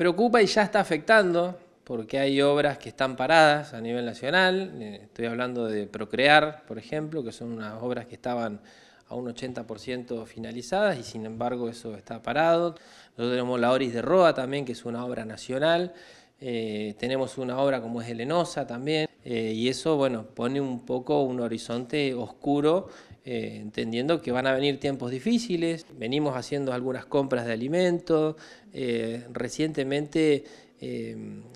Preocupa y ya está afectando, porque hay obras que están paradas a nivel nacional. Eh, estoy hablando de Procrear, por ejemplo, que son unas obras que estaban a un 80% finalizadas y sin embargo eso está parado. Nosotros tenemos la Oris de Roa también, que es una obra nacional. Eh, tenemos una obra como es Elenosa también. Eh, y eso, bueno, pone un poco un horizonte oscuro, eh, entendiendo que van a venir tiempos difíciles. Venimos haciendo algunas compras de alimentos, eh, recientemente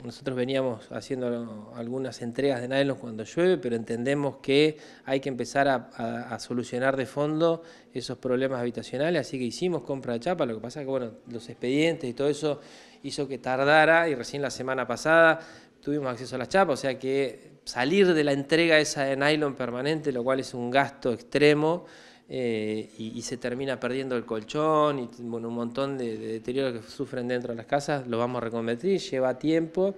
nosotros veníamos haciendo algunas entregas de nylon cuando llueve, pero entendemos que hay que empezar a, solucionar de fondo esos problemas habitacionales, así que hicimos compra de chapa, lo que pasa es que, bueno, los expedientes y todo eso hizo que tardara y recién la semana pasada tuvimos acceso a las chapas, o sea que salir de la entrega esa de nylon permanente, lo cual es un gasto extremo eh, y, se termina perdiendo el colchón y bueno, un montón de, deterioro que sufren dentro de las casas, lo vamos a reconvertir, lleva tiempo.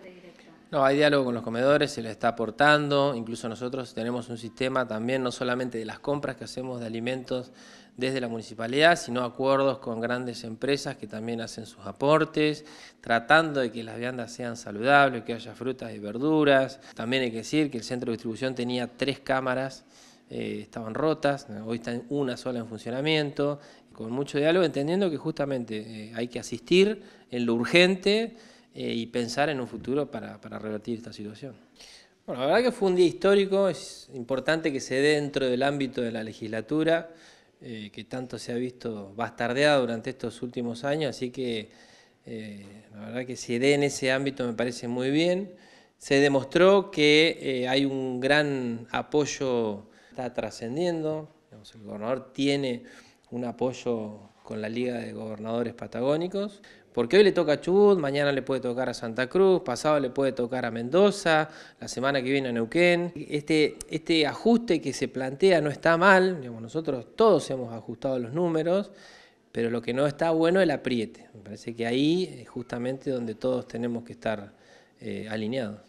No, hay diálogo con los comedores, se les está aportando, incluso nosotros tenemos un sistema también, no solamente de las compras que hacemos de alimentos desde la municipalidad, sino acuerdos con grandes empresas que también hacen sus aportes, tratando de que las viandas sean saludables, que haya frutas y verduras. También hay que decir que el centro de distribución tenía tres cámaras, eh, estaban rotas, hoy está una sola en funcionamiento, con mucho diálogo, entendiendo que justamente eh, hay que asistir en lo urgente, eh, y pensar en un futuro para, revertir esta situación. Bueno, la verdad que fue un día histórico, es importante que se dé dentro del ámbito de la legislatura, eh, que tanto se ha visto bastardeada durante estos últimos años, así que eh, la verdad que se dé en ese ámbito me parece muy bien. Se demostró que hay un gran apoyo, está trascendiendo, el gobernador tiene un apoyo con la Liga de Gobernadores Patagónicos, porque hoy le toca a Chubut, mañana le puede tocar a Santa Cruz, pasado le puede tocar a Mendoza, la semana que viene a Neuquén. Este, este ajuste que se plantea no está mal, nosotros todos hemos ajustado los números, pero lo que no está bueno es el apriete. Me parece que ahí es justamente donde todos tenemos que estar eh, alineados.